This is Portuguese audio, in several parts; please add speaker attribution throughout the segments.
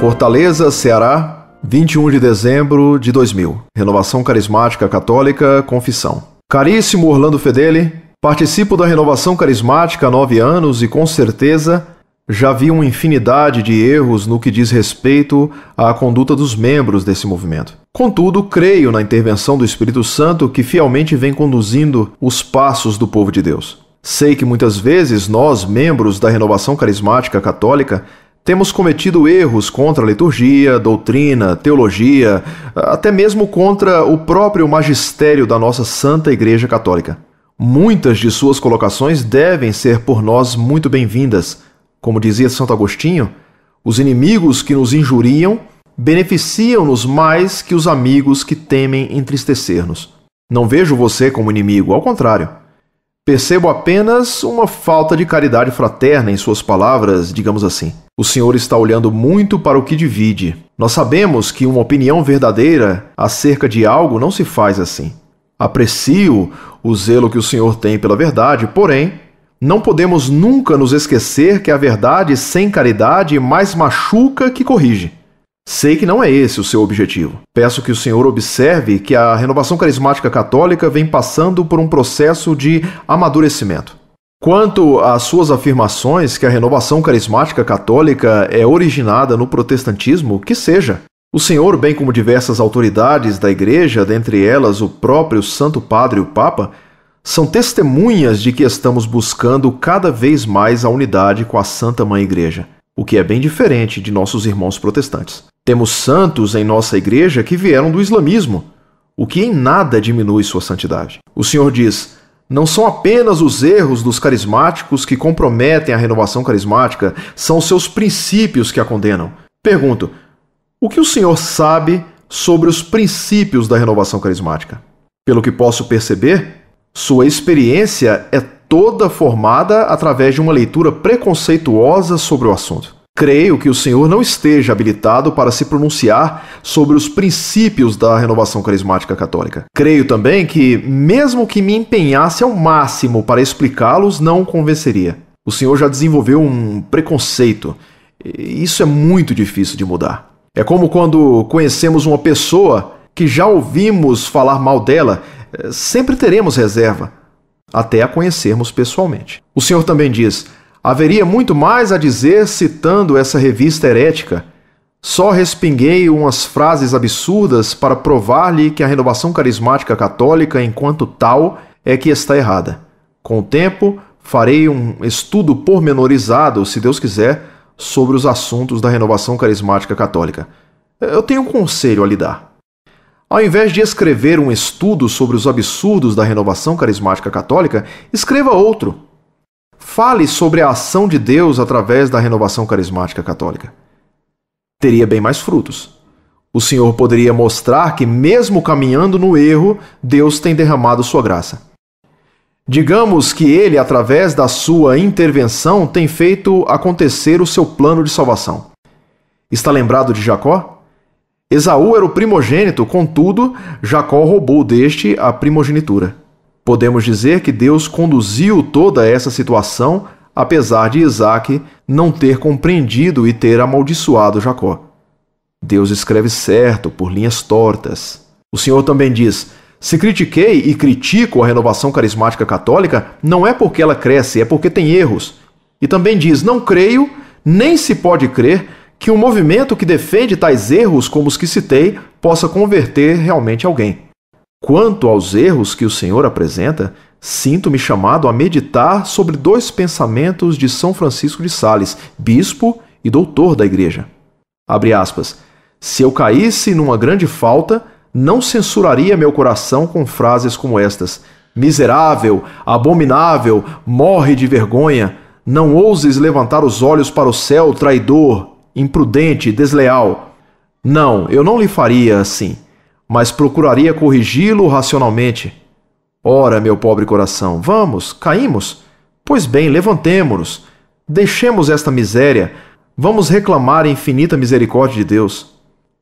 Speaker 1: Fortaleza, Ceará, 21 de dezembro de 2000. Renovação Carismática Católica, Confissão. Caríssimo Orlando Fedeli, participo da Renovação Carismática há nove anos e com certeza já vi uma infinidade de erros no que diz respeito à conduta dos membros desse movimento. Contudo, creio na intervenção do Espírito Santo que fielmente vem conduzindo os passos do povo de Deus. Sei que muitas vezes nós, membros da renovação carismática católica, temos cometido erros contra a liturgia, doutrina, teologia, até mesmo contra o próprio magistério da nossa Santa Igreja Católica. Muitas de suas colocações devem ser por nós muito bem-vindas. Como dizia Santo Agostinho, os inimigos que nos injuriam beneficiam-nos mais que os amigos que temem entristecer-nos. Não vejo você como inimigo, ao contrário. Percebo apenas uma falta de caridade fraterna em suas palavras, digamos assim. O senhor está olhando muito para o que divide. Nós sabemos que uma opinião verdadeira acerca de algo não se faz assim. Aprecio o zelo que o senhor tem pela verdade, porém, não podemos nunca nos esquecer que a verdade sem caridade mais machuca que corrige. Sei que não é esse o seu objetivo. Peço que o senhor observe que a renovação carismática católica vem passando por um processo de amadurecimento. Quanto às suas afirmações que a renovação carismática católica é originada no protestantismo, que seja. O senhor, bem como diversas autoridades da Igreja, dentre elas o próprio Santo Padre e o Papa, são testemunhas de que estamos buscando cada vez mais a unidade com a Santa Mãe Igreja o que é bem diferente de nossos irmãos protestantes. Temos santos em nossa igreja que vieram do islamismo, o que em nada diminui sua santidade. O Senhor diz: não são apenas os erros dos carismáticos que comprometem a renovação carismática, são seus princípios que a condenam. Pergunto: o que o Senhor sabe sobre os princípios da renovação carismática? Pelo que posso perceber, sua experiência é toda formada através de uma leitura preconceituosa sobre o assunto. Creio que o senhor não esteja habilitado para se pronunciar sobre os princípios da renovação carismática católica. Creio também que, mesmo que me empenhasse ao máximo para explicá-los, não o convenceria. O senhor já desenvolveu um preconceito. Isso é muito difícil de mudar. É como quando conhecemos uma pessoa que já ouvimos falar mal dela, eh, sempre teremos reserva até a conhecermos pessoalmente. O senhor também diz: haveria muito mais a dizer citando essa revista herética. Só respinguei umas frases absurdas para provar-lhe que a renovação carismática católica, enquanto tal, é que está errada. Com o tempo, farei um estudo pormenorizado, se Deus quiser, sobre os assuntos da renovação carismática católica. Eu tenho um conselho a lhe dar. Ao invés de escrever um estudo sobre os absurdos da renovação carismática católica, escreva outro. Fale sobre a ação de Deus através da renovação carismática católica. Teria bem mais frutos. O Senhor poderia mostrar que, mesmo caminhando no erro, Deus tem derramado sua graça. Digamos que ele, através da sua intervenção, tem feito acontecer o seu plano de salvação. Está lembrado de Jacó? Esaú era o primogênito, contudo, Jacó roubou deste a primogenitura. Podemos dizer que Deus conduziu toda essa situação, apesar de Isaac não ter compreendido e ter amaldiçoado Jacó. Deus escreve certo por linhas tortas. O Senhor também diz: Se critiquei e critico a renovação carismática católica, não é porque ela cresce, é porque tem erros. E também diz: Não creio, nem se pode crer que um movimento que defende tais erros como os que citei possa converter realmente alguém. Quanto aos erros que o Senhor apresenta, sinto-me chamado a meditar sobre dois pensamentos de São Francisco de Sales, bispo e doutor da Igreja. Abre aspas. Se eu caísse numa grande falta, não censuraria meu coração com frases como estas: miserável, abominável, morre de vergonha, não ouses levantar os olhos para o céu, traidor, imprudente, desleal. Não, eu não lhe faria assim, mas procuraria corrigi-lo racionalmente. Ora, meu pobre coração, vamos, caímos? Pois bem, levantemo-nos, deixemos esta miséria, vamos reclamar a infinita misericórdia de Deus.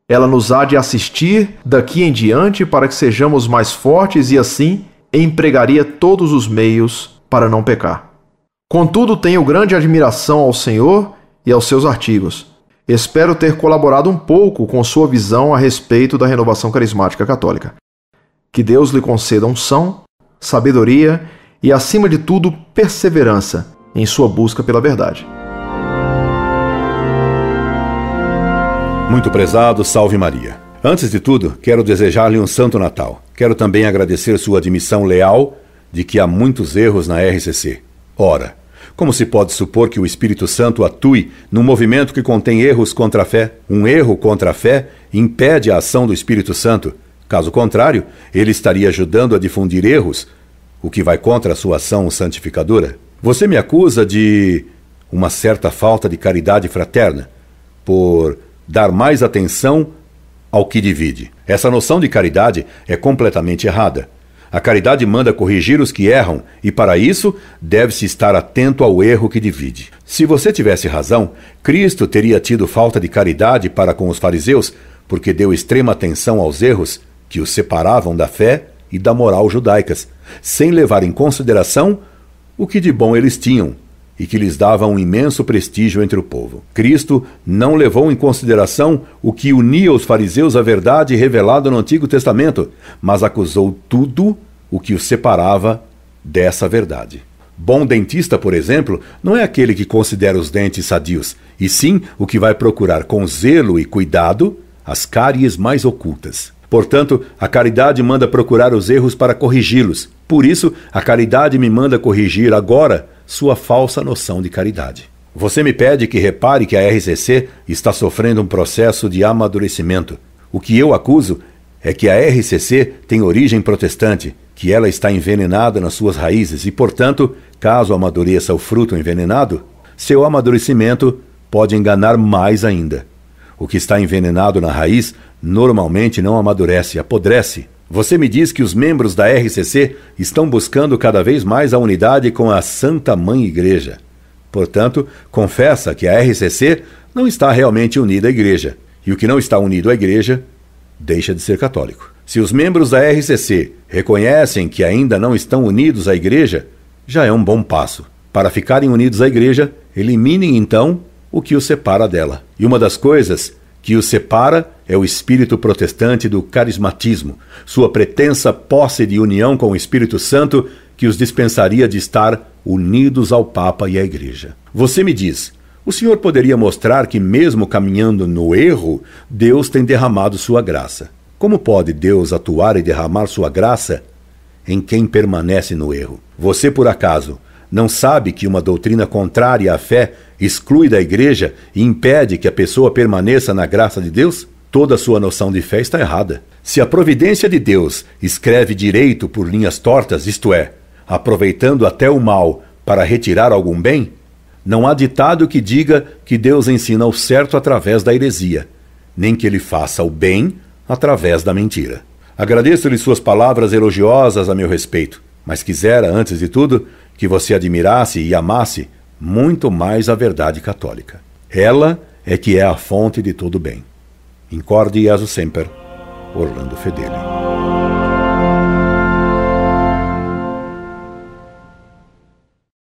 Speaker 1: Ela nos há de assistir daqui em diante para que sejamos mais fortes e assim empregaria todos os meios para não pecar. Contudo, tenho grande admiração ao Senhor e aos seus artigos. Espero ter colaborado um pouco com sua visão a respeito da renovação carismática católica. Que Deus lhe conceda unção, sabedoria e, acima de tudo, perseverança em sua
Speaker 2: busca pela verdade. Muito prezado, salve Maria. Antes de tudo, quero desejar-lhe um Santo Natal. Quero também agradecer sua admissão leal de que há muitos erros na RCC. Ora, como se pode supor que o Espírito Santo atue num movimento que contém erros contra a fé? Um erro contra a fé impede a ação do Espírito Santo. Caso contrário, ele estaria ajudando a difundir erros, o que vai contra a sua ação santificadora. Você me acusa de uma certa falta de caridade fraterna por dar mais atenção ao que divide. Essa noção de caridade é completamente errada. A caridade manda corrigir os que erram, e para isso deve-se estar atento ao erro que divide. Se você tivesse razão, Cristo teria tido falta de caridade para com os fariseus, porque deu extrema atenção aos erros que os separavam da fé e da moral judaicas, sem levar em consideração o que de bom eles tinham, e que lhes dava um imenso prestígio entre o povo. Cristo não levou em consideração o que unia os fariseus à verdade revelada no Antigo Testamento, mas acusou tudo o que os separava dessa verdade. Bom dentista, por exemplo, não é aquele que considera os dentes sadios, e sim o que vai procurar com zelo e cuidado as cáries mais ocultas. Portanto, a caridade manda procurar os erros para corrigi-los. Por isso, a caridade me manda corrigir agora sua falsa noção de caridade. Você me pede que repare que a RCC está sofrendo um processo de amadurecimento. O que eu acuso é que a RCC tem origem protestante, que ela está envenenada nas suas raízes e, portanto, caso amadureça o fruto envenenado, seu amadurecimento pode enganar mais ainda. O que está envenenado na raiz normalmente não amadurece, apodrece, você me diz que os membros da RCC estão buscando cada vez mais a unidade com a Santa Mãe Igreja. Portanto, confessa que a RCC não está realmente unida à Igreja, e o que não está unido à Igreja deixa de ser católico. Se os membros da RCC reconhecem que ainda não estão unidos à Igreja, já é um bom passo. Para ficarem unidos à Igreja, eliminem então o que os separa dela. E uma das coisas que os separa é o espírito protestante do carismatismo, sua pretensa posse de união com o Espírito Santo que os dispensaria de estar unidos ao Papa e à Igreja. Você me diz, o senhor poderia mostrar que, mesmo caminhando no erro, Deus tem derramado sua graça. Como pode Deus atuar e derramar sua graça em quem permanece no erro? Você, por acaso, não sabe que uma doutrina contrária à fé exclui da igreja e impede que a pessoa permaneça na graça de Deus? Toda a sua noção de fé está errada. Se a providência de Deus escreve direito por linhas tortas, isto é, aproveitando até o mal para retirar algum bem, não há ditado que diga que Deus ensina o certo através da heresia, nem que ele faça o bem através da mentira. Agradeço-lhe suas palavras elogiosas a meu respeito, mas quisera, antes de tudo, que você admirasse e amasse muito mais a verdade católica. Ela é que é a fonte de todo bem. Incorde Jesus Semper, Orlando Fedeli.